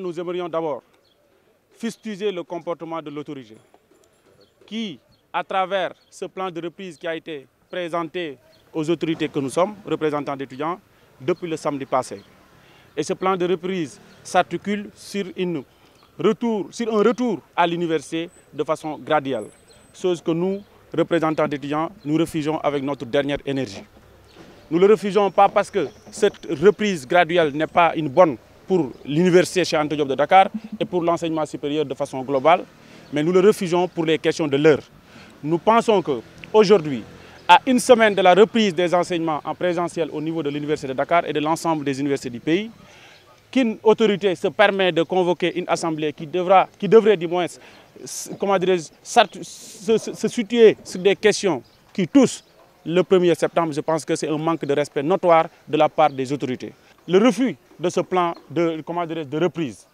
Nous aimerions d'abord fustiger le comportement de l'autorité qui, à travers ce plan de reprise qui a été présenté aux autorités que nous sommes, représentants d'étudiants, depuis le samedi passé. Et ce plan de reprise s'articule sur, un retour à l'université de façon graduelle, chose que nous, représentants d'étudiants, nous refusons avec notre dernière énergie. Nous ne le refusons pas parce que cette reprise graduelle n'est pas une bonne pour l'université chez Antonio de Dakar et pour l'enseignement supérieur de façon globale, mais nous le refusons pour les questions de l'heure. Nous pensons que à une semaine de la reprise des enseignements en présentiel au niveau de l'université de Dakar et de l'ensemble des universités du pays, qu'une autorité se permet de convoquer une assemblée qui, qui devrait du moins se, se situer sur des questions qui touchent le 1er septembre, je pense que c'est un manque de respect notoire de la part des autorités. Le refus de ce plan de, reprise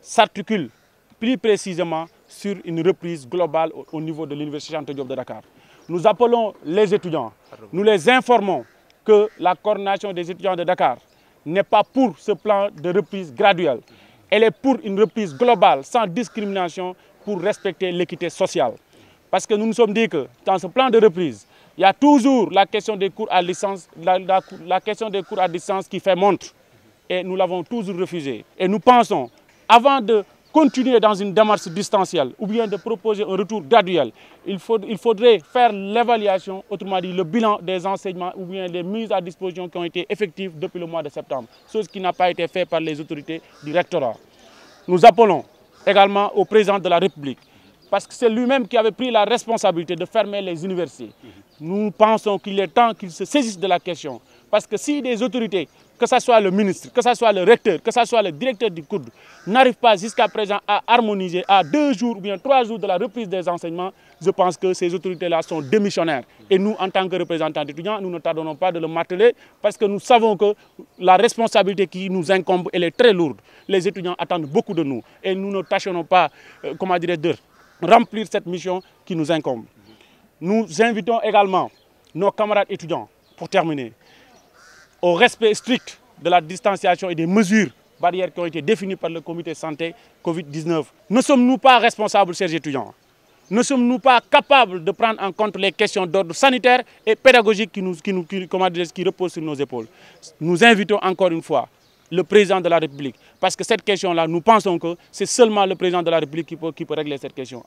s'articule plus précisément sur une reprise globale au niveau de l'Université Chanteuil-Diop de Dakar. Nous appelons les étudiants, nous les informons que la coordination des étudiants de Dakar n'est pas pour ce plan de reprise graduelle. Elle est pour une reprise globale, sans discrimination, pour respecter l'équité sociale. Parce que nous nous sommes dit que dans ce plan de reprise, il y a toujours la question des cours à la, question des cours à distance qui fait montre. Et nous l'avons toujours refusé. Et nous pensons, avant de continuer dans une démarche distancielle ou bien de proposer un retour graduel, il, faudrait faire l'évaluation, autrement dit le bilan des enseignements ou bien les mises à disposition qui ont été effectives depuis le mois de septembre, Ce qui n'a pas été fait par les autorités du rectorat. Nous appelons également au président de la République parce que c'est lui-même qui avait pris la responsabilité de fermer les universités. Nous pensons qu'il est temps qu'il se saisisse de la question. Parce que si des autorités, que ce soit le ministre, que ce soit le recteur, que ce soit le directeur du cours, n'arrivent pas jusqu'à présent à harmoniser à deux jours ou bien trois jours de la reprise des enseignements, je pense que ces autorités-là sont démissionnaires. Et nous, en tant que représentants d'étudiants, nous ne tardons pas de le marteler parce que nous savons que la responsabilité qui nous incombe, elle est très lourde. Les étudiants attendent beaucoup de nous et nous ne tâcherons pas, euh, comment dire, d'eux remplir cette mission qui nous incombe. Nous invitons également nos camarades étudiants, pour terminer, au respect strict de la distanciation et des mesures barrières qui ont été définies par le comité santé Covid-19. Ne sommes-nous pas responsables, chers étudiants Ne sommes-nous pas capables de prendre en compte les questions d'ordre sanitaire et pédagogique qui, nous, qui, nous, qui reposent sur nos épaules Nous invitons encore une fois le président de la République. Parce que cette question-là, nous pensons que c'est seulement le président de la République qui peut, qui peut régler cette question.